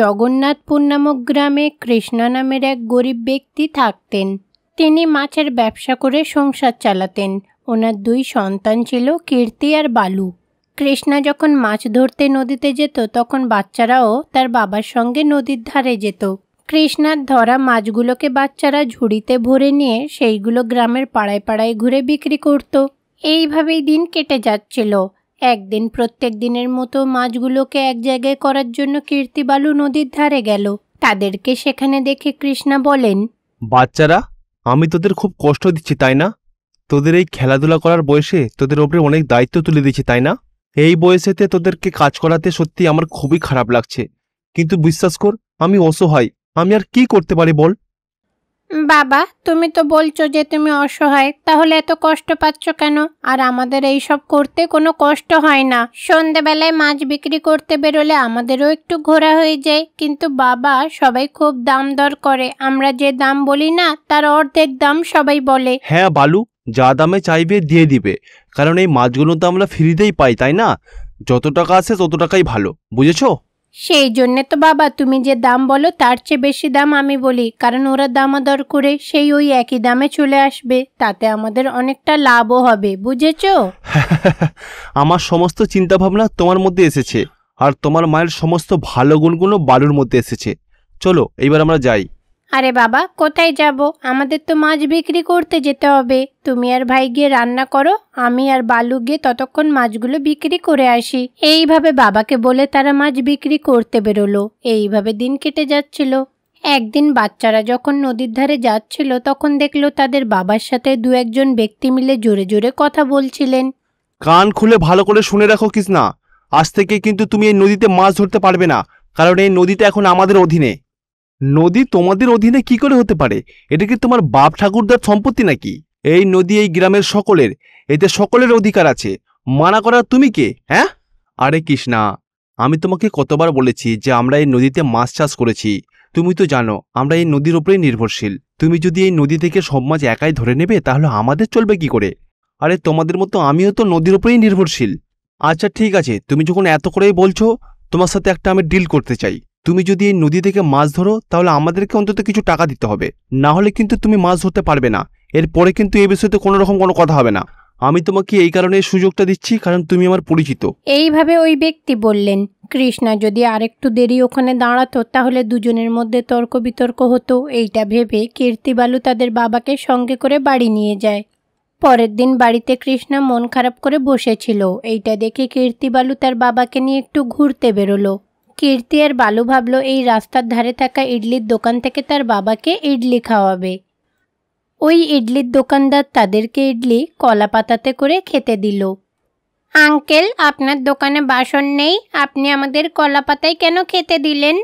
জগন্নাথপুর নামক গ্রামে কৃষ্ণা নামের এক গরিব ব্যক্তি থাকতেন তিনি মাছের ব্যবসা করে সংসার চালাতেন ওনার দুই সন্তান ছিল কীর্তি আর বালু কৃষ্ণা যখন মাছ ধরতে নদীতে যেত তখন বাচ্চারাও তার বাবার সঙ্গে নদীর ধারে যেত কৃষ্ণার ধরা মাছগুলোকে বাচ্চারা ঝুড়িতে ভরে নিয়ে সেইগুলো গ্রামের পাড়ায় পাড়ায় ঘুরে বিক্রি করত এইভাবেই দিন কেটে যাচ্ছিল একদিন প্রত্যেক দিনের মতো মাছগুলোকে এক জায়গায় করার জন্য কীর্তিবালু নদীর ধারে গেল তাদেরকে সেখানে দেখে কৃষ্ণা বলেন বাচ্চারা আমি তোদের খুব কষ্ট দিচ্ছি তাই না তোদের এই খেলাধুলা করার বয়সে তোদের ওপরে অনেক দায়িত্ব তুলে দিচ্ছি তাই না এই বয়সেতে তোদেরকে কাজ করাতে সত্যি আমার খুবই খারাপ লাগছে কিন্তু বিশ্বাস কর আমি অসহায় আমি আর কি করতে পারি বল বাবা তুমি তো বলছো যে তুমি অসহায় তাহলে এত কষ্ট পাচ্ছ কেন আর আমাদের এই সব করতে কোনো কষ্ট হয় না সন্ধেবেলায় মাছ বিক্রি করতে বেরোলে আমাদেরও একটু ঘোরা হয়ে যায় কিন্তু বাবা সবাই খুব দাম দর করে আমরা যে দাম বলি না তার অর্ধেক দাম সবাই বলে হ্যাঁ বালু যা দামে চাইবে দিয়ে দিবে কারণ এই মাছগুলো তো আমরা ফ্রিতেই পাই তাই না যত টাকা আছে তত টাকাই ভালো বুঝেছো সেই জন্যে তো বাবা তুমি যে দাম বলো তার চেয়ে বেশি দাম আমি বলি কারণ ওরা দামাদর করে সেই ওই একই দামে চলে আসবে তাতে আমাদের অনেকটা লাভও হবে বুঝেছ আমার সমস্ত চিন্তাভাবনা তোমার মধ্যে এসেছে আর তোমার মায়ের সমস্ত ভালো গুণগুলো বালুর মধ্যে এসেছে চলো এইবার আমরা যাই আরে বাবা কোথায় যাব আমাদের তো মাছ বিক্রি করতে যেতে হবে তুমি আর ভাই গিয়ে রান্না করো আমি আর বালু গিয়ে ততক্ষণ মাছগুলো বিক্রি করে আসি এইভাবে বাবাকে বলে তারা মাছ বিক্রি করতে বেরোলো এইভাবে দিন কেটে যাচ্ছিল একদিন বাচ্চারা যখন নদীর ধারে যাচ্ছিল তখন দেখলো তাদের বাবার সাথে দু একজন ব্যক্তি মিলে জোরে জোরে কথা বলছিলেন কান খুলে ভালো করে শুনে রাখো কৃষ্ণা আজ থেকে কিন্তু তুমি এই নদীতে মাছ ধরতে পারবে না কারণ এই নদীটা এখন আমাদের অধীনে নদী তোমাদের অধীনে কি করে হতে পারে এটা কি তোমার বাপ ঠাকুরদার সম্পত্তি নাকি এই নদী এই গ্রামের সকলের এতে সকলের অধিকার আছে মানা করা তুমি কে হ্যাঁ আরে কৃষ্ণা আমি তোমাকে কতবার বলেছি যে আমরা এই নদীতে মাছ চাষ করেছি তুমি তো জানো আমরা এই নদীর ওপরেই নির্ভরশীল তুমি যদি এই নদী থেকে সব মাছ একাই ধরে নেবে তাহলে আমাদের চলবে কি করে আরে তোমাদের মতো আমিও তো নদীর ওপরেই নির্ভরশীল আচ্ছা ঠিক আছে তুমি যখন এত করেই বলছো তোমার সাথে একটা আমি ডিল করতে চাই তুমি যদি এই নদী থেকে মাছ ধরো তাহলে আমাদেরকে অন্তত কিছু টাকা দিতে হবে না হলে কিন্তু তুমি মাছ ধরতে পারবে না এরপরে কিন্তু এই তো কোনো রকম কোনো কথা হবে না আমি তোমাকে এই কারণে সুযোগটা দিচ্ছি কারণ তুমি আমার পরিচিত এইভাবে ওই ব্যক্তি বললেন কৃষ্ণা যদি আরেকটু দেরি ওখানে দাঁড়াতো তাহলে দুজনের মধ্যে তর্ক বিতর্ক হতো এইটা ভেবে কীর্তিবালু তাদের বাবাকে সঙ্গে করে বাড়ি নিয়ে যায় পরের দিন বাড়িতে কৃষ্ণা মন খারাপ করে বসেছিল এইটা দেখে কীর্তিবালু তার বাবাকে নিয়ে একটু ঘুরতে বেরোলো কীর্তি আর বালু ভাবল এই রাস্তার ধারে থাকা ইডলির দোকান থেকে তার বাবাকে ইডলি খাওয়াবে ওই ইডলির দোকানদার তাদেরকে ইডলি কলা পাতাতে করে খেতে দিল আঙ্কেল আপনার দোকানে বাসন নেই আপনি আমাদের কলা পাতায় কেন খেতে দিলেন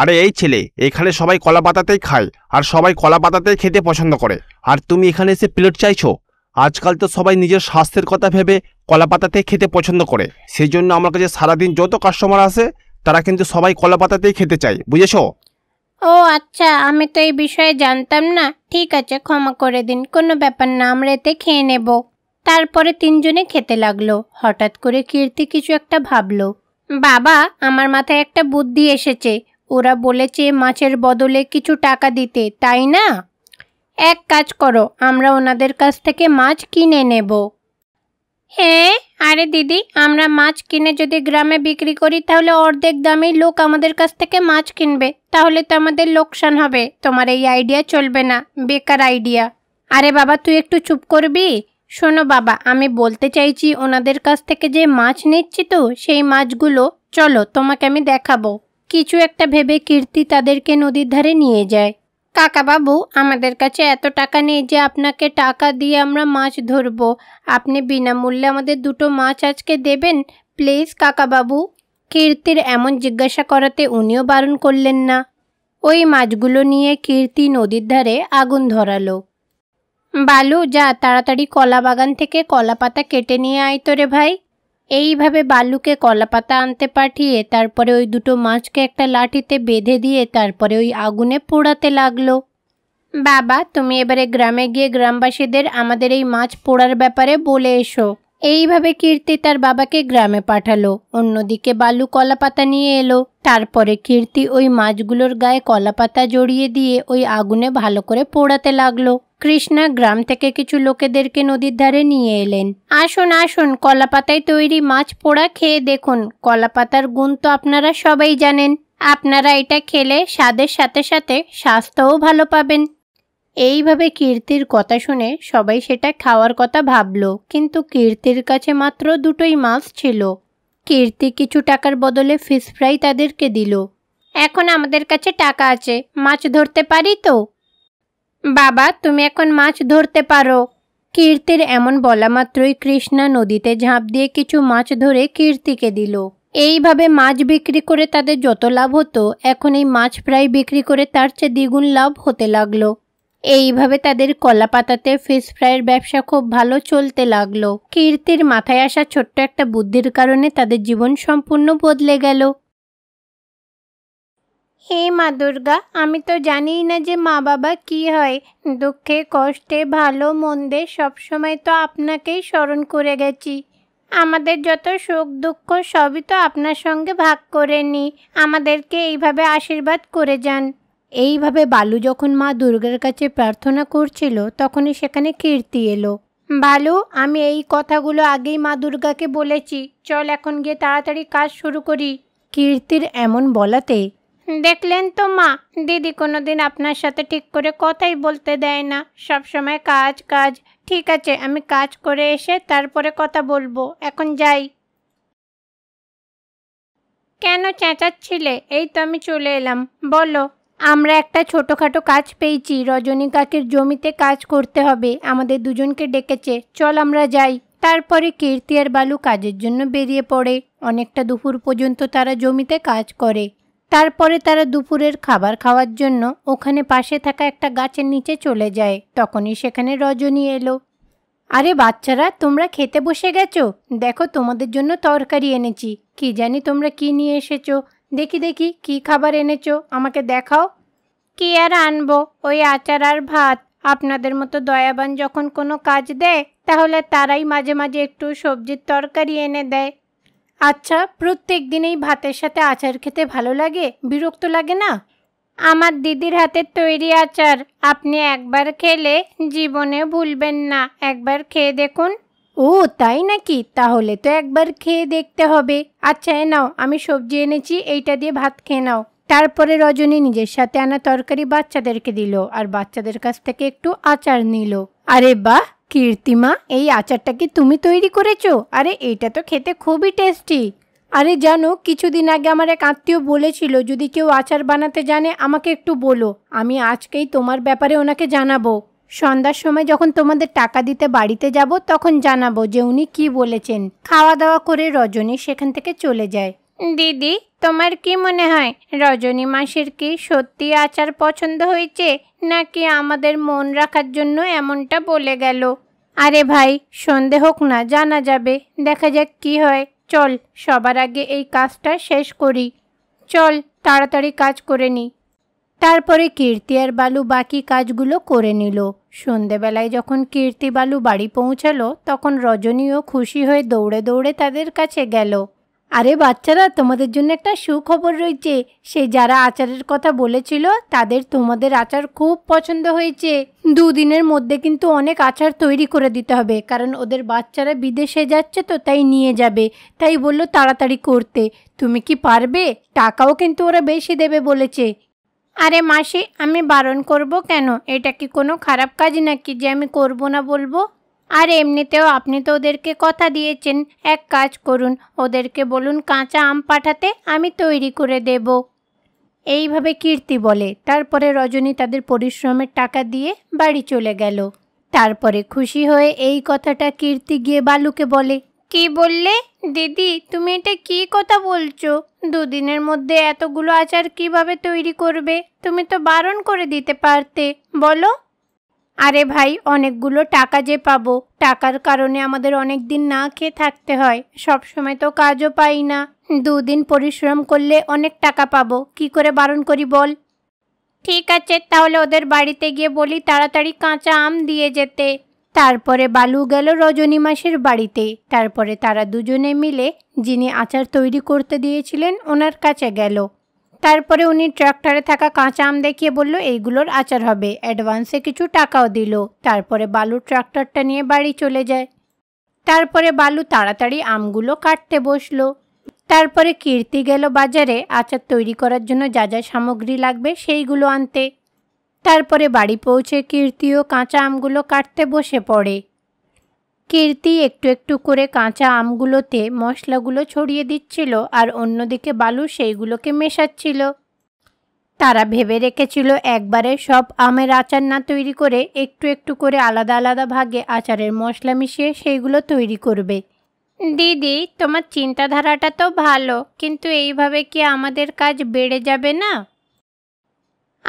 আরে এই ছেলে এখানে সবাই কলা পাতাতেই খায় আর সবাই কলা পাতাতেই খেতে পছন্দ করে আর তুমি এখানে এসে প্লেট চাইছো আজকাল তো সবাই নিজের স্বাস্থ্যের কথা ভেবে কলা পাতাতে খেতে পছন্দ করে সেই জন্য আমার কাছে সারাদিন যত কাস্টমার আসে তারা কিন্তু সবাই কলা পাতাতেই খেতে চায় বুঝেছ ও আচ্ছা আমি তো এই বিষয়ে জানতাম না ঠিক আছে ক্ষমা করে দিন কোনো ব্যাপার না আমরা এতে খেয়ে নেব তারপরে তিনজনে খেতে লাগলো হঠাৎ করে কীর্তি কিছু একটা ভাবলো বাবা আমার মাথায় একটা বুদ্ধি এসেছে ওরা বলেছে মাছের বদলে কিছু টাকা দিতে তাই না এক কাজ করো আমরা ওনাদের কাছ থেকে মাছ কিনে নেব হ্যাঁ আরে দিদি আমরা মাছ কিনে যদি গ্রামে বিক্রি করি তাহলে অর্ধেক দামেই লোক আমাদের কাছ থেকে মাছ কিনবে তাহলে তো আমাদের লোকসান হবে তোমার এই আইডিয়া চলবে না বেকার আইডিয়া আরে বাবা তুই একটু চুপ করবি শোনো বাবা আমি বলতে চাইছি ওনাদের কাছ থেকে যে মাছ নিচ্ছি তো সেই মাছগুলো চলো তোমাকে আমি দেখাবো কিছু একটা ভেবে কীর্তি তাদেরকে নদীর ধারে নিয়ে যায় কাকাবাবু আমাদের কাছে এত টাকা নেই যে আপনাকে টাকা দিয়ে আমরা মাছ ধরবো আপনি বিনামূল্যে আমাদের দুটো মাছ আজকে দেবেন প্লিজ কাকাবাবু কীর্তির এমন জিজ্ঞাসা করাতে উনিও বারণ করলেন না ওই মাছগুলো নিয়ে কীর্তি নদীর ধারে আগুন ধরালো বালু যা তাড়াতাড়ি কলা বাগান থেকে কলা পাতা কেটে নিয়ে আয় তোরে রে ভাই এইভাবে বালুকে কলা পাতা আনতে পাঠিয়ে তারপরে ওই দুটো মাছকে একটা লাঠিতে বেঁধে দিয়ে তারপরে ওই আগুনে পোড়াতে লাগলো বাবা তুমি এবারে গ্রামে গিয়ে গ্রামবাসীদের আমাদের এই মাছ পোড়ার ব্যাপারে বলে এসো এইভাবে কীর্তি তার বাবাকে গ্রামে পাঠালো অন্যদিকে বালু কলাপাতা নিয়ে এলো তারপরে কীর্তি ওই মাছগুলোর গায়ে কলাপাতা জড়িয়ে দিয়ে ওই আগুনে ভালো করে পোড়াতে লাগলো কৃষ্ণা গ্রাম থেকে কিছু লোকেদেরকে নদীর ধারে নিয়ে এলেন আসুন আসুন কলাপাতায় তৈরি মাছ পোড়া খেয়ে দেখুন কলাপাতার গুণ তো আপনারা সবাই জানেন আপনারা এটা খেলে স্বাদের সাথে সাথে স্বাস্থ্যও ভালো পাবেন এইভাবে কীর্তির কথা শুনে সবাই সেটা খাওয়ার কথা ভাবল কিন্তু কীর্তির কাছে মাত্র দুটোই মাছ ছিল কীর্তি কিছু টাকার বদলে ফিস ফ্রাই তাদেরকে দিল এখন আমাদের কাছে টাকা আছে মাছ ধরতে পারি তো বাবা তুমি এখন মাছ ধরতে পারো কীর্তির এমন বলা মাত্রই কৃষ্ণা নদীতে ঝাঁপ দিয়ে কিছু মাছ ধরে কীর্তিকে দিল এইভাবে মাছ বিক্রি করে তাদের যত লাভ হতো এখন এই মাছ প্রায় বিক্রি করে তার চেয়ে দ্বিগুণ লাভ হতে লাগলো এইভাবে তাদের কলা পাতাতে ফিশ ফ্রাইয়ের ব্যবসা খুব ভালো চলতে লাগলো কীর্তির মাথায় আসা ছোট্ট একটা বুদ্ধির কারণে তাদের জীবন সম্পূর্ণ বদলে গেল হে মা দুর্গা আমি তো জানি না যে মা বাবা কি হয় দুঃখে কষ্টে ভালো মন্দে সবসময় তো আপনাকেই স্মরণ করে গেছি আমাদের যত সুখ দুঃখ সবই তো আপনার সঙ্গে ভাগ করে নিই আমাদেরকে এইভাবে আশীর্বাদ করে যান এইভাবে বালু যখন মা দুর্গার কাছে প্রার্থনা করছিল তখনই সেখানে কীর্তি এলো বালু আমি এই কথাগুলো আগেই মা দুর্গাকে বলেছি চল এখন গিয়ে তাড়াতাড়ি কাজ শুরু করি কীর্তির এমন বলাতে দেখলেন তো মা দিদি কোনো দিন আপনার সাথে ঠিক করে কথাই বলতে দেয় না সব সময় কাজ কাজ ঠিক আছে আমি কাজ করে এসে তারপরে কথা বলবো এখন যাই কেন চেঁচাচ্ছিলে এই তো আমি চলে এলাম বলো আমরা একটা ছোটোখাটো কাজ পেয়েছি রজনী কাকের জমিতে কাজ করতে হবে আমাদের দুজনকে ডেকেছে চল আমরা যাই তারপরে কীর্তি আর বালু কাজের জন্য বেরিয়ে পড়ে অনেকটা দুপুর পর্যন্ত তারা জমিতে কাজ করে তারপরে তারা দুপুরের খাবার খাওয়ার জন্য ওখানে পাশে থাকা একটা গাছের নিচে চলে যায় তখনই সেখানে রজনী এলো আরে বাচ্চারা তোমরা খেতে বসে গেছো দেখো তোমাদের জন্য তরকারি এনেছি কি জানি তোমরা কি নিয়ে এসেছো দেখি দেখি কি খাবার এনেছো আমাকে দেখাও কি আর আনবো ওই আচার আর ভাত আপনাদের মতো দয়াবান যখন কোনো কাজ দেয় তাহলে তারাই মাঝে মাঝে একটু সবজির তরকারি এনে দেয় আচ্ছা প্রত্যেক দিনেই ভাতের সাথে আচার খেতে ভালো লাগে বিরক্ত লাগে না আমার দিদির হাতের তৈরি আচার আপনি একবার খেলে জীবনে ভুলবেন না একবার খেয়ে দেখুন ও তাই নাকি তাহলে তো একবার খেয়ে দেখতে হবে আচ্ছা এ নাও আমি সবজি এনেছি এইটা দিয়ে ভাত খেয়ে নাও তারপরে রজনী নিজের সাথে আনা তরকারি বাচ্চাদেরকে দিল আর বাচ্চাদের কাছ থেকে একটু আচার নিল আরে বাহ কীর্তিমা এই আচারটা কি তুমি তৈরি করেছো আরে এইটা তো খেতে খুবই টেস্টি আরে জানো কিছুদিন আগে আমার এক আত্মীয় বলেছিল যদি কেউ আচার বানাতে জানে আমাকে একটু বলো আমি আজকেই তোমার ব্যাপারে ওনাকে জানাবো সন্ধ্যার সময় যখন তোমাদের টাকা দিতে বাড়িতে যাব তখন জানাবো যে উনি কি বলেছেন খাওয়া দাওয়া করে রজনী সেখান থেকে চলে যায় দিদি তোমার কি মনে হয় রজনী মাসের কি সত্যি আচার পছন্দ হয়েছে নাকি আমাদের মন রাখার জন্য এমনটা বলে গেল আরে ভাই সন্দেহ হোক না জানা যাবে দেখা যাক কি হয় চল সবার আগে এই কাজটা শেষ করি চল তাড়াতাড়ি কাজ করে নিই তারপরে কীর্তি আর বালু বাকি কাজগুলো করে নিল সন্ধেবেলায় যখন কীর্তি বালু বাড়ি পৌঁছালো তখন রজনীও খুশি হয়ে দৌড়ে দৌড়ে তাদের কাছে গেল আরে বাচ্চারা তোমাদের জন্য একটা সুখবর রয়েছে সেই যারা আচারের কথা বলেছিল তাদের তোমাদের আচার খুব পছন্দ হয়েছে দুদিনের মধ্যে কিন্তু অনেক আচার তৈরি করে দিতে হবে কারণ ওদের বাচ্চারা বিদেশে যাচ্ছে তো তাই নিয়ে যাবে তাই বললো তাড়াতাড়ি করতে তুমি কি পারবে টাকাও কিন্তু ওরা বেশি দেবে বলেছে আরে মাসি আমি বারণ করব কেন এটা কি কোনো খারাপ কাজ নাকি যে আমি করব না বলবো আর এমনিতেও আপনি তো ওদেরকে কথা দিয়েছেন এক কাজ করুন ওদেরকে বলুন কাঁচা আম পাঠাতে আমি তৈরি করে দেব এইভাবে কীর্তি বলে তারপরে রজনী তাদের পরিশ্রমের টাকা দিয়ে বাড়ি চলে গেল তারপরে খুশি হয়ে এই কথাটা কীর্তি গিয়ে বালুকে বলে কি বললে দিদি তুমি এটা কি কথা বলছো দুদিনের মধ্যে এতগুলো আচার কিভাবে তৈরি করবে তুমি তো বারণ করে দিতে পারতে বলো আরে ভাই অনেকগুলো টাকা যে পাবো টাকার কারণে আমাদের অনেক দিন না খেয়ে থাকতে হয় সব সময় তো কাজও পাই না দুদিন পরিশ্রম করলে অনেক টাকা পাবো কি করে বারণ করি বল ঠিক আছে তাহলে ওদের বাড়িতে গিয়ে বলি তাড়াতাড়ি কাঁচা আম দিয়ে যেতে তারপরে বালু গেল রজনী মাসের বাড়িতে তারপরে তারা দুজনে মিলে যিনি আচার তৈরি করতে দিয়েছিলেন ওনার কাছে গেল তারপরে উনি ট্রাক্টরে থাকা কাঁচা আম দেখিয়ে বলল এইগুলোর আচার হবে অ্যাডভান্সে কিছু টাকাও দিল তারপরে বালু ট্রাক্টরটা নিয়ে বাড়ি চলে যায় তারপরে বালু তাড়াতাড়ি আমগুলো কাটতে বসলো তারপরে কীর্তি গেল বাজারে আচার তৈরি করার জন্য যা যা সামগ্রী লাগবে সেইগুলো আনতে তারপরে বাড়ি পৌঁছে কীর্তিও কাঁচা আমগুলো কাটতে বসে পড়ে কীর্তি একটু একটু করে কাঁচা আমগুলোতে মশলাগুলো ছড়িয়ে দিচ্ছিল আর অন্যদিকে বালু সেইগুলোকে মেশাচ্ছিল তারা ভেবে রেখেছিল একবারে সব আমের আচার না তৈরি করে একটু একটু করে আলাদা আলাদা ভাগে আচারের মশলা মিশিয়ে সেইগুলো তৈরি করবে দিদি তোমার চিন্তাধারাটা তো ভালো কিন্তু এইভাবে কি আমাদের কাজ বেড়ে যাবে না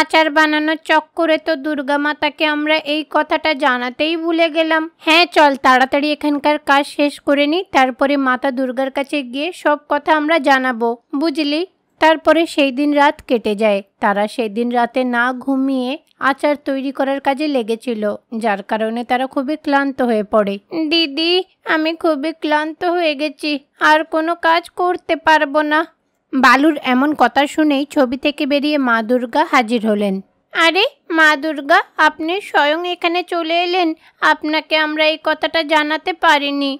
আচার বানানোর চক্করে তো দুর্গা মাতাকে আমরা এই কথাটা জানাতেই ভুলে গেলাম হ্যাঁ চল তাড়াতাড়ি এখানকার কাজ শেষ করে নিই তারপরে মাতা দুর্গার কাছে গিয়ে সব কথা আমরা জানাবো বুঝলি তারপরে সেই দিন রাত কেটে যায় তারা সেই দিন রাতে না ঘুমিয়ে আচার তৈরি করার কাজে লেগেছিল যার কারণে তারা খুবই ক্লান্ত হয়ে পড়ে দিদি আমি খুবই ক্লান্ত হয়ে গেছি আর কোনো কাজ করতে পারবো না বালুর এমন কথা শুনেই ছবি থেকে বেরিয়ে মা দুর্গা হাজির হলেন আরে মা দুর্গা আপনি স্বয়ং এখানে চলে এলেন আপনাকে আমরা এই কথাটা জানাতে পারিনি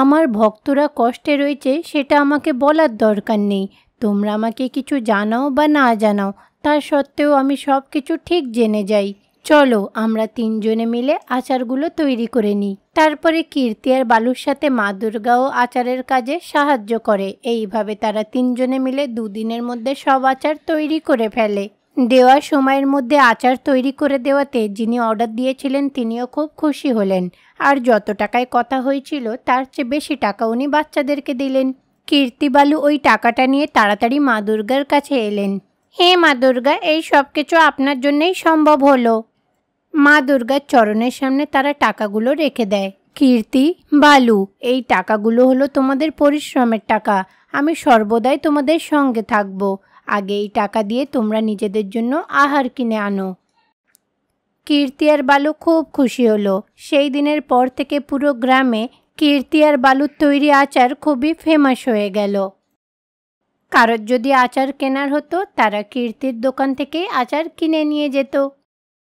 আমার ভক্তরা কষ্টে রয়েছে সেটা আমাকে বলার দরকার নেই তোমরা আমাকে কিছু জানাও বা না জানাও তা সত্ত্বেও আমি সব কিছু ঠিক জেনে যাই চলো আমরা তিনজনে মিলে আচারগুলো তৈরি করে নিই তারপরে কীর্তি আর বালুর সাথে মা দুর্গাও আচারের কাজে সাহায্য করে এইভাবে তারা তিনজনে মিলে দুদিনের মধ্যে সব আচার তৈরি করে ফেলে দেওয়া সময়ের মধ্যে আচার তৈরি করে দেওয়াতে যিনি অর্ডার দিয়েছিলেন তিনিও খুব খুশি হলেন আর যত টাকায় কথা হয়েছিল তার চেয়ে বেশি টাকা উনি বাচ্চাদেরকে দিলেন কীর্তিবালু ওই টাকাটা নিয়ে তাড়াতাড়ি মা দুর্গার কাছে এলেন হে মা দুর্গা এই সব কিছু আপনার জন্যই সম্ভব হলো মা দুর্গার চরণের সামনে তারা টাকাগুলো রেখে দেয় কীর্তি বালু এই টাকাগুলো হলো তোমাদের পরিশ্রমের টাকা আমি সর্বদাই তোমাদের সঙ্গে থাকব আগে এই টাকা দিয়ে তোমরা নিজেদের জন্য আহার কিনে আনো কীর্তি আর বালু খুব খুশি হলো সেই দিনের পর থেকে পুরো গ্রামে কীর্তি আর বালুর তৈরি আচার খুবই ফেমাস হয়ে গেল কারোর যদি আচার কেনার হতো তারা কীর্তির দোকান থেকে আচার কিনে নিয়ে যেত